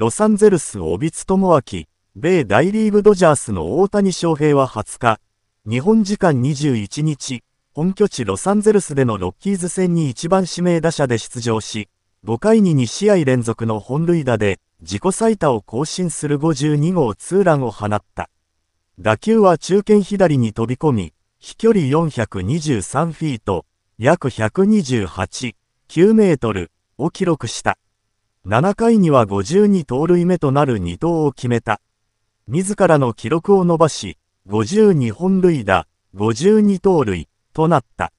ロサンゼルス・オビツ智キ、米大リーグドジャースの大谷翔平は20日、日本時間21日、本拠地ロサンゼルスでのロッキーズ戦に1番指名打者で出場し、5回に2試合連続の本塁打で自己最多を更新する52号ツーランを放った。打球は中堅左に飛び込み、飛距離423フィート、約128、9メートルを記録した。7回には52盗塁目となる2投を決めた。自らの記録を伸ばし、52本塁打、52盗塁となった。